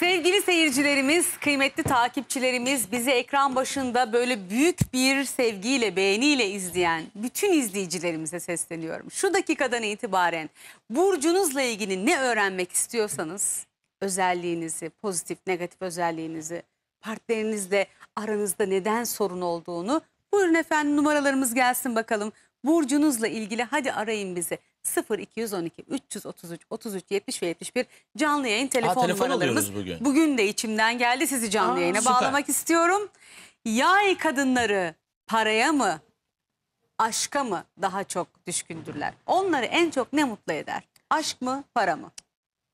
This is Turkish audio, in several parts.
Sevgili seyircilerimiz, kıymetli takipçilerimiz, bizi ekran başında böyle büyük bir sevgiyle, beğeniyle izleyen bütün izleyicilerimize sesleniyorum. Şu dakikadan itibaren burcunuzla ilgili ne öğrenmek istiyorsanız özelliğinizi, pozitif, negatif özelliğinizi, partnerinizle aranızda neden sorun olduğunu buyurun efendim numaralarımız gelsin bakalım. Burcunuzla ilgili hadi arayın bizi. 0212 333 33 70 ve 71 canlı yayın telefon Aa, telefon numaralarımız. alıyoruz bugün. de içimden geldi sizi canlı Aa, yayına süper. bağlamak istiyorum. Yay kadınları paraya mı aşka mı daha çok düşkündürler? Onları en çok ne mutlu eder? Aşk mı para mı?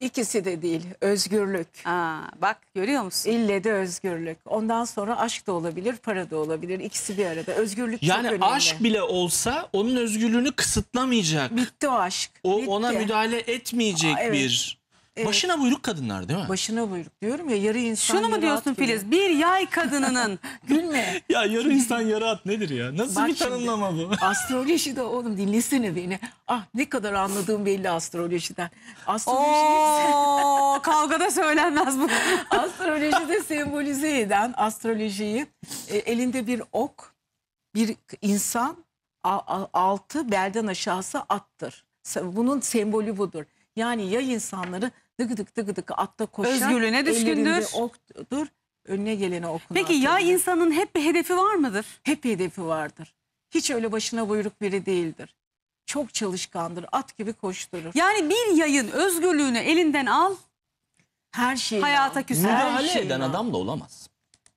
İkisi de değil, özgürlük. Aa, bak görüyor musun? İlle de özgürlük. Ondan sonra aşk da olabilir, para da olabilir. İkisi bir arada. Özgürlük yani çok önemli. Yani aşk bile olsa onun özgürlüğünü kısıtlamayacak. Bitti o aşk. O Bitti. ona müdahale etmeyecek Aa, evet. bir Evet. Başına buyruk kadınlar değil mi? Başına buyruk diyorum ya yarı insan Şunu mu diyorsun Filiz? Gibi. Bir yay kadınının gülme. Ya yarı insan yarı at nedir ya? Nasıl Bak bir tanımlama şimdi, bu? astroloji de oğlum dinlesene beni. Ah ne kadar anladığım belli astrolojiden. Astroloji Oo, kavgada söylenmez bu. Astrolojide sembolize eden astrolojiyi e, elinde bir ok, bir insan, altı belden aşağısı attır. Bunun sembolü budur. Yani yay insanları dık dık dık dık atta koşan. Özgürlüğüne düşkündür. ellerinde Oktur, önüne gelene okun. Peki ya atarlar. insanın hep bir hedefi var mıdır? Hep hedefi vardır. Hiç öyle başına buyruk biri değildir. Çok çalışkandır. At gibi koşturur. Yani bir yayın özgürlüğünü elinden al, Her şeyi hayata al. küser. Müdahale şeyi eden al. adam da olamaz.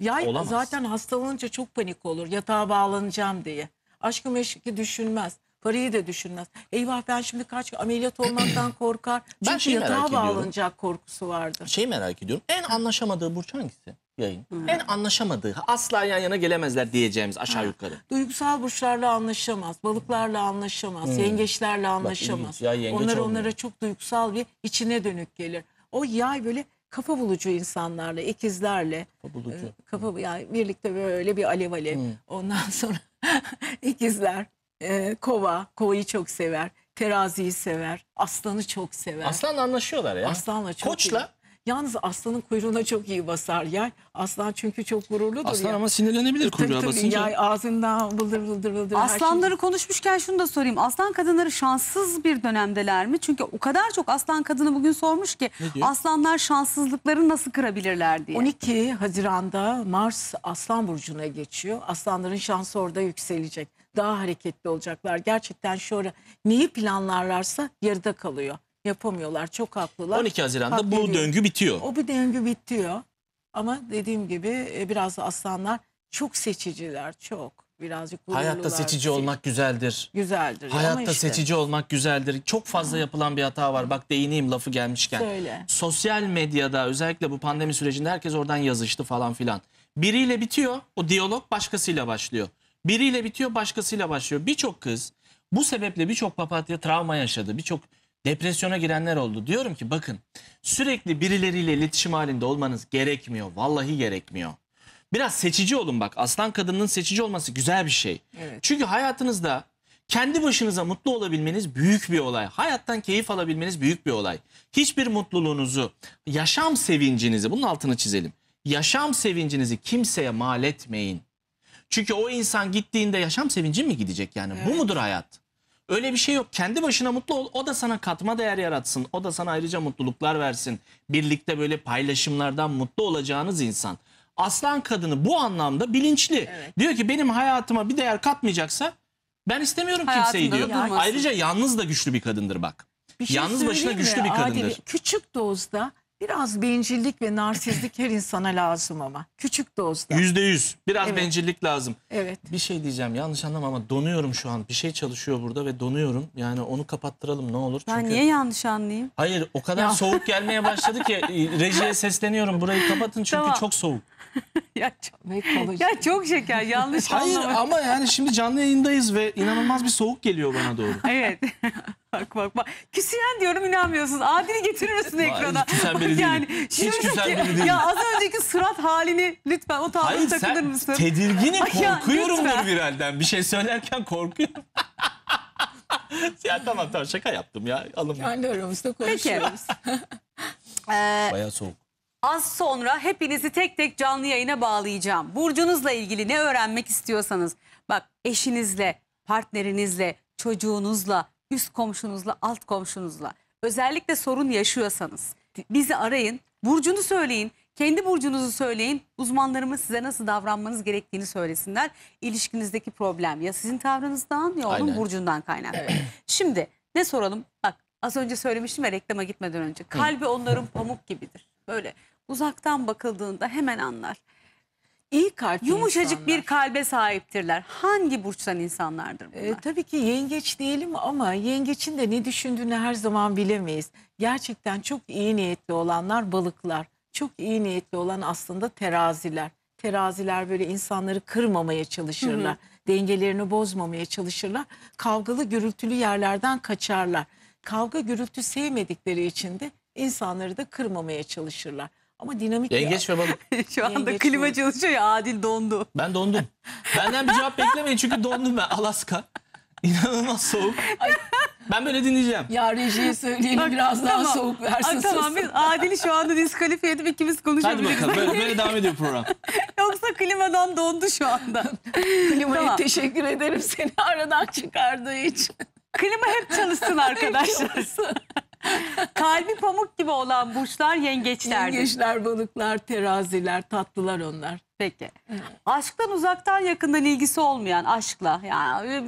Yay Olamaz. zaten hastalanınca çok panik olur. Yatağa bağlanacağım diye. Aşkı meşki düşünmez. Parayı da düşünmez. Eyvah ben şimdi kaç ameliyat olmaktan korkar. Ben Çünkü şeyi merak bağlanacak korkusu vardı. Şey merak ediyorum. En anlaşamadığı Burç hangisi? Yayın. Hmm. En anlaşamadığı, asla yan yana gelemezler diyeceğimiz aşağı yukarı. Duygusal burçlarla anlaşamaz, balıklarla anlaşamaz, hmm. yengeçlerle anlaşamaz. ilginç ya, yengeç Onlar olmuyor. onlara çok duygusal bir içine dönük gelir. O yay böyle kafa bulucu insanlarla, ikizlerle Kafa bulucu. e, kafa yani birlikte böyle bir alev alev. Hmm. Ondan sonra ikizler e, kova, kovayı çok sever. Teraziyi sever. Aslanı çok sever. Aslanla anlaşıyorlar ya. Aslanla çok Koçla. iyi. Yalnız aslanın kuyruğuna çok iyi basar yay. Aslan çünkü çok gururludur Aslan ya. ama sinirlenebilir kuyruğa tabii, basınca. yay ağzından vıldır vıldır vıldır. her şey- konuşmuşken şunu da sorayım. Aslan kadınları şanssız bir dönemdeler mi? Çünkü o kadar çok aslan kadını bugün sormuş ki Ne diyor? aslanlar şanssızlıkları nasıl kırabilirler diye. 12 Haziran'da Mars Aslan Burcu'na geçiyor. Aslanların şansı orada yükselecek. Daha hareketli olacaklar. Gerçekten şu ara neyi planlarlarsa yarıda kalıyor yapamıyorlar. Çok haklılar. 12 Haziran'da Hak bu veriyor. döngü bitiyor. O bir döngü bitiyor. Ama dediğim gibi e, biraz da aslanlar çok seçiciler, çok. Birazcık Hayatta gururlular, seçici şey. olmak güzeldir. güzeldir. Hayatta işte, seçici olmak güzeldir. Çok fazla yapılan bir hata var. Bak değineyim lafı gelmişken. Söyle. Sosyal medyada özellikle bu pandemi sürecinde herkes oradan yazıştı falan filan. Biriyle bitiyor, o diyalog başkasıyla başlıyor. Biriyle bitiyor, başkasıyla başlıyor. Birçok kız bu sebeple birçok papatya travma yaşadı. Birçok depresyona girenler oldu. Diyorum ki bakın sürekli birileriyle iletişim halinde olmanız gerekmiyor. Vallahi gerekmiyor. Biraz seçici olun bak. Aslan kadının seçici olması güzel bir şey. Evet. Çünkü hayatınızda kendi başınıza mutlu olabilmeniz büyük bir olay. Hayattan keyif alabilmeniz büyük bir olay. Hiçbir mutluluğunuzu, yaşam sevincinizi, bunun altını çizelim. Yaşam sevincinizi kimseye mal etmeyin. Çünkü o insan gittiğinde yaşam sevinci mi gidecek yani? Evet. Bu mudur hayat? Öyle bir şey yok. Kendi başına mutlu ol. O da sana katma değer yaratsın. O da sana ayrıca mutluluklar versin. Birlikte böyle paylaşımlardan mutlu olacağınız insan. Aslan kadını bu anlamda bilinçli. Evet. Diyor ki benim hayatıma bir değer katmayacaksa ben istemiyorum Hayatında kimseyi diyor. durmasın. Ayrıca yalnız da güçlü bir kadındır bak. Bir şey yalnız başına mi güçlü bir Adil? kadındır. küçük dozda Biraz bencillik ve narsizlik her insana lazım ama. Küçük dozda. Yüzde yüz. Biraz Evet. bencillik lazım. Evet. Bir şey diyeceğim yanlış anlama ama donuyorum şu an. Bir şey çalışıyor burada ve donuyorum. Yani onu kapattıralım ne olur. Ben Çünkü... niye yanlış anlayayım? Hayır o kadar Ya. soğuk gelmeye başladı ki e, rejiye sesleniyorum burayı kapatın çünkü Tamam. çok soğuk. ya, çok, Ve ya çok şeker yanlış Hayır ama yani şimdi canlı yayındayız ve inanılmaz bir soğuk geliyor bana doğru. Evet. bak bak bak. Küsiyen diyorum inanmıyorsunuz. Adil'i getirir misin ekrana? Hiç küsen biri yani, Hiç küsen biri değilim. Ya az önceki surat halini lütfen o tavrı takılır sen mısın? tedirginim korkuyorumdur viralden. Bir şey söylerken korkuyorum. ya tamam tamam şaka yaptım ya. Alın. Kendi aramızda konuşuyoruz. Ee, Bayağı soğuk. Az sonra hepinizi tek tek canlı yayına bağlayacağım. Burcunuzla ilgili ne öğrenmek istiyorsanız bak eşinizle, partnerinizle, çocuğunuzla, üst komşunuzla alt komşunuzla özellikle sorun yaşıyorsanız bizi arayın. Burcunu söyleyin. Kendi burcunuzu söyleyin. Uzmanlarımız size nasıl davranmanız gerektiğini söylesinler. İlişkinizdeki problem ya sizin tavrınızdan ya onun Aynen. burcundan kaynaklı. Şimdi ne soralım? Bak az önce söylemiştim ya reklama gitmeden önce. Kalbi onların pamuk gibidir. Böyle uzaktan bakıldığında hemen anlar. İyi kalpli Yumuşacık insanlar. bir kalbe sahiptirler. Hangi burçtan insanlardır e, bunlar? Ee, tabii ki yengeç diyelim ama yengeçin de ne düşündüğünü her zaman bilemeyiz. Gerçekten çok iyi niyetli olanlar balıklar. Çok iyi niyetli olan aslında teraziler. Teraziler böyle insanları kırmamaya çalışırlar. Hı hı. Dengelerini bozmamaya çalışırlar. Kavgalı gürültülü yerlerden kaçarlar. Kavga gürültü sevmedikleri için de insanları da kırmamaya çalışırlar. Ama dinamik Yengeç ve balık. Şu anda Yengeç klima mi? çalışıyor ya Adil dondu. Ben dondum. Benden bir cevap beklemeyin çünkü dondum ben Alaska. İnanılmaz soğuk. Ay, ben böyle dinleyeceğim. Ya rejiye söyleyelim Bak, biraz tamam. daha soğuk versin. Ay, tamam biz Adil'i şu anda diskalifiye edip ikimiz konuşabiliriz. Hadi bakalım böyle, böyle devam ediyor program. Yoksa klimadan dondu şu anda. Klimaya tamam. teşekkür ederim seni aradan çıkardığı için. Klima hep çalışsın arkadaşlar. çalışsın. Kalbi pamuk gibi olan burçlar yengeçlerdir. Yengeçler, balıklar, teraziler, tatlılar onlar. Peki. Aşktan uzaktan yakından ilgisi olmayan aşkla yani e,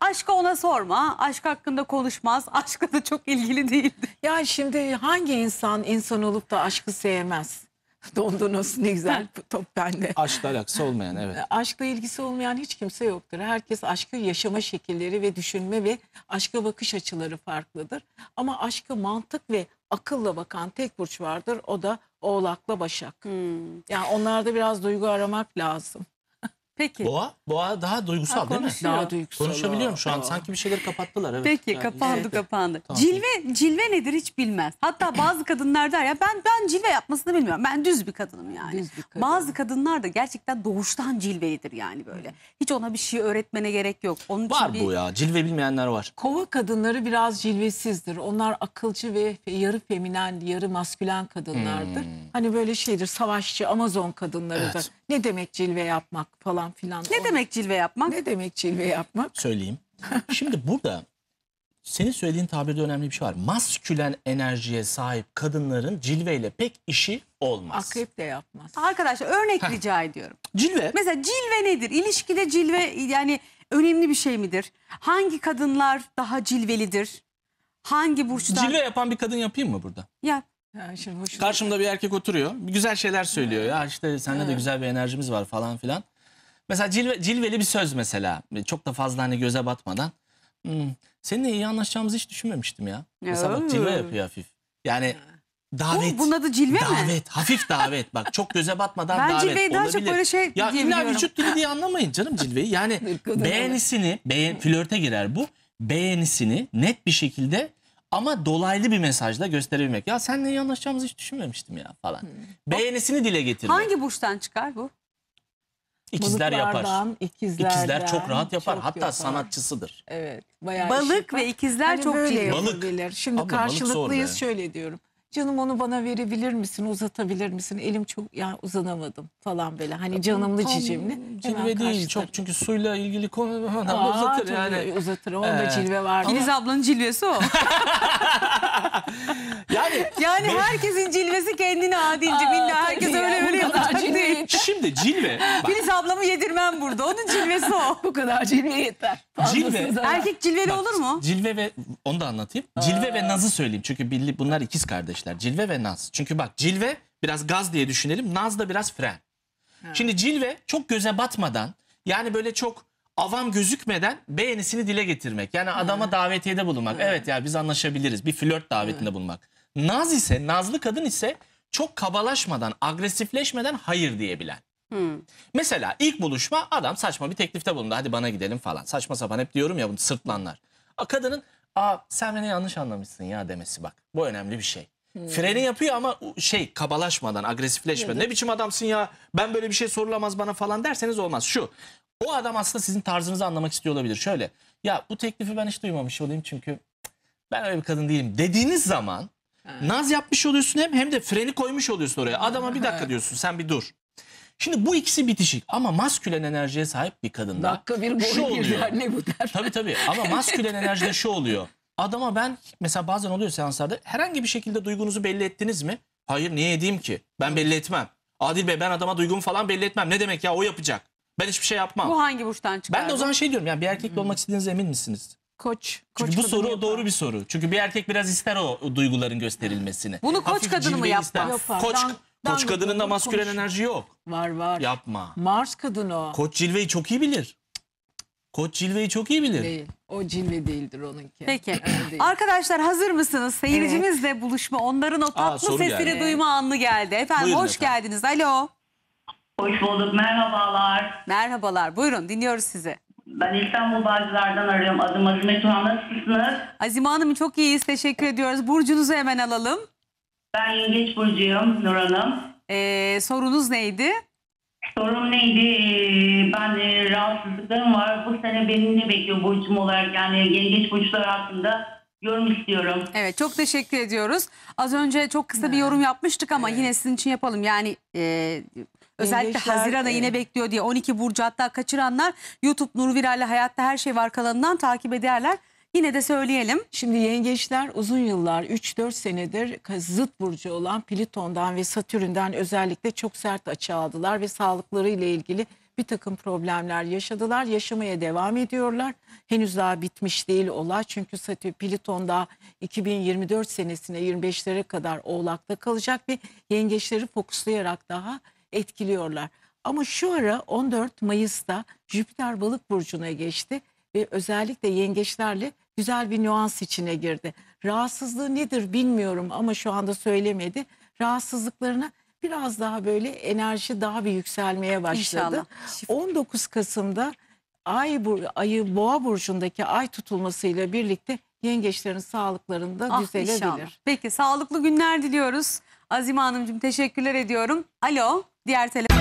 Aşka ona sorma. Aşk hakkında konuşmaz. Aşkla da çok ilgili değildi. Ya şimdi hangi insan insan olup da aşkı sevmez? dondunuz ne güzel top bende. Aşkla alakası olmayan evet. Aşkla ilgisi olmayan hiç kimse yoktur. Herkes aşkı yaşama şekilleri ve düşünme ve aşka bakış açıları farklıdır. Ama aşkı mantık ve akılla bakan tek burç vardır. O da Oğlak'la Başak. Hmm. Yani onlarda biraz duygu aramak lazım. Peki. Boğa, boğa daha duygusal ha, değil mi? Daha duygusal. Konuşabiliyor Konuşabiliyorum şu an. Sanki bir şeyler kapattılar. Evet. Peki yani, kapandı evet. kapandı. Tamam. Cilve cilve nedir hiç bilmez. Hatta bazı kadınlar der ya ben ben cilve yapmasını bilmiyorum. Ben düz bir kadınım yani. Düz bir kadın. Bazı kadınlar da gerçekten doğuştan cilvelidir yani böyle. Hiç ona bir şey öğretmene gerek yok. Onun var bir... bu ya. Cilve bilmeyenler var. Kova kadınları biraz cilvesizdir. Onlar akılcı ve yarı feminen, yarı maskülen kadınlardır. Hmm. Hani böyle şeydir savaşçı Amazon kadınları evet. da ne demek cilve yapmak falan filan. Ne Onu- demek cilve yapmak? Ne demek cilve yapmak? söyleyeyim. Şimdi burada senin söylediğin tabirde önemli bir şey var. Maskülen enerjiye sahip kadınların cilveyle pek işi olmaz. Akrep de yapmaz. Arkadaşlar örnek rica ediyorum. Cilve Mesela cilve nedir? İlişkide cilve yani önemli bir şey midir? Hangi kadınlar daha cilvelidir? Hangi burçlar? Cilve yapan bir kadın yapayım mı burada? Yap şimdi Karşımda bir erkek oturuyor. Güzel şeyler söylüyor. Ya işte sende de güzel bir enerjimiz var falan filan. Mesela cilve, cilveli bir söz mesela. Çok da fazla hani göze batmadan. Hmm, seninle iyi anlaşacağımızı hiç düşünmemiştim ya. Mesela bak cilve yapıyor hafif. Yani davet. Bu, bunun adı cilve davet, mi? Davet. Hafif davet. Bak çok göze batmadan ben davet Ben cilveyi daha çok böyle şey ya, diye vücut dili diye anlamayın canım cilveyi. Yani beğenisini, beğen, flörte girer bu. Beğenisini net bir şekilde ama dolaylı bir mesajla gösterebilmek. Ya seninle iyi anlaşacağımızı hiç düşünmemiştim ya falan. Hmm. Beğenisini dile getirmek. Hangi burçtan çıkar bu? İkizler yapar. İkizler çok rahat yapar. Çok Hatta yapar. sanatçısıdır. Evet. balık ve ikizler hani çok böyle yapabilir. Şimdi Abla, karşılıklıyız şöyle diyorum canım onu bana verebilir misin uzatabilir misin elim çok yani uzanamadım falan böyle hani canımlı Tam cicimli. Cilve değil çok çünkü suyla ilgili konu Aa, uzatır yani. Uzatır onda Ee, cilve var. Filiz ablanın cilvesi o. Yani Yani herkesin cilvesi kendine adilci. Aa, herkes tabii öyle öyle yapacak değil. şimdi cilve Filiz ablamı yedirmem burada. Onun cilvesi o. bu kadar cilve yeter. Cilve. Erkek cilveli bak, olur mu? Cilve ve onu da anlatayım. Cilve ve nazı söyleyeyim çünkü billi bunlar ikiz kardeşler etmişler. Cilve ve naz. Çünkü bak cilve biraz gaz diye düşünelim. Naz da biraz fren. Ha. Şimdi cilve çok göze batmadan yani böyle çok avam gözükmeden beğenisini dile getirmek. Yani adama davetiyede bulunmak. Evet ya biz anlaşabiliriz. Bir flört davetinde bulunmak. Naz ise, nazlı kadın ise çok kabalaşmadan, agresifleşmeden hayır diyebilen. Hmm. Mesela ilk buluşma adam saçma bir teklifte bulundu. Hadi bana gidelim falan. Saçma sapan hep diyorum ya bunu sırtlanlar. A, kadının Aa sen beni yanlış anlamışsın ya demesi bak. Bu önemli bir şey. Freni yapıyor ama şey kabalaşmadan, agresifleşmeden. Ne biçim adamsın ya ben böyle bir şey sorulamaz bana falan derseniz olmaz. Şu o adam aslında sizin tarzınızı anlamak istiyor olabilir. Şöyle ya bu teklifi ben hiç duymamış olayım çünkü ben öyle bir kadın değilim dediğiniz zaman ha. naz yapmış oluyorsun hem hem de freni koymuş oluyorsun oraya. Adama bir dakika diyorsun sen bir dur. Şimdi bu ikisi bitişik ama maskülen enerjiye sahip bir kadında. Dakika bir boru şu oluyor. ne bu der. Tabii tabii ama maskülen enerjide şu oluyor. Adama ben mesela bazen oluyor seanslarda herhangi bir şekilde duygunuzu belli ettiniz mi? Hayır niye edeyim ki? Ben belli etmem. Adil Bey ben adama duygumu falan belli etmem. Ne demek ya o yapacak. Ben hiçbir şey yapmam. Bu hangi burçtan çıkar? Ben de o zaman şey diyorum yani bir erkekle olmak istediğinize emin misiniz? Koç. koç Çünkü bu soru yapar. doğru bir soru. Çünkü bir erkek biraz ister o, o duyguların gösterilmesini. Bunu koç Hafif kadını mı yapar? Koç, Dan- koç kadının da dandik maskülen enerji yok. Var var. Yapma. Mars kadını o. Koç cilveyi çok iyi bilir. Koç cilveyi çok iyi bilir. Değil. O cilve değildir onunki. Peki. değil. Arkadaşlar hazır mısınız? Seyircimizle buluşma. Onların o Aa, tatlı soru geldi. duyma anlı geldi. Efendim Buyurun hoş efendim. geldiniz. Alo. Hoş bulduk. Merhabalar. Merhabalar. Buyurun dinliyoruz sizi. Ben İstanbul Bağcılar'dan arıyorum. Adım Azime Tuhan. Nasılsınız? Azime Hanım çok iyiyiz. Teşekkür ediyoruz. Burcunuzu hemen alalım. Ben Yengeç Burcu'yum Nur Hanım. Ee, sorunuz neydi? Sorun neydi? Ee, ben e, rahatsız tanıdıklarım var. Bu sene beni ne bekliyor burcum olarak yani yengeç burçları hakkında yorum istiyorum. Evet çok teşekkür ediyoruz. Az önce çok kısa bir yorum yapmıştık ama yine sizin için yapalım. Yani e, özellikle Yengeçler, Haziran'a yine bekliyor diye 12 Burcu hatta kaçıranlar YouTube Nur Viral'le Hayatta Her Şey Var kanalından takip ederler. Yine de söyleyelim. Şimdi yengeçler uzun yıllar 3-4 senedir zıt burcu olan Plüton'dan ve Satürn'den özellikle çok sert açı aldılar ve sağlıkları ile ilgili bir takım problemler yaşadılar. Yaşamaya devam ediyorlar. Henüz daha bitmiş değil olay. Çünkü Satürn Plüton daha 2024 senesine 25'lere kadar Oğlak'ta kalacak ve yengeçleri fokuslayarak daha etkiliyorlar. Ama şu ara 14 Mayıs'ta Jüpiter Balık burcuna geçti ve özellikle yengeçlerle güzel bir nüans içine girdi. Rahatsızlığı nedir bilmiyorum ama şu anda söylemedi. Rahatsızlıklarına biraz daha böyle enerji daha bir yükselmeye başladı. İnşallah. 19 Kasım'da ay ayı boğa burcundaki ay tutulmasıyla birlikte yengeçlerin sağlıklarında ah, düzelebilir. Inşallah. Peki sağlıklı günler diliyoruz. Azime Hanımcığım teşekkürler ediyorum. Alo diğer telefon.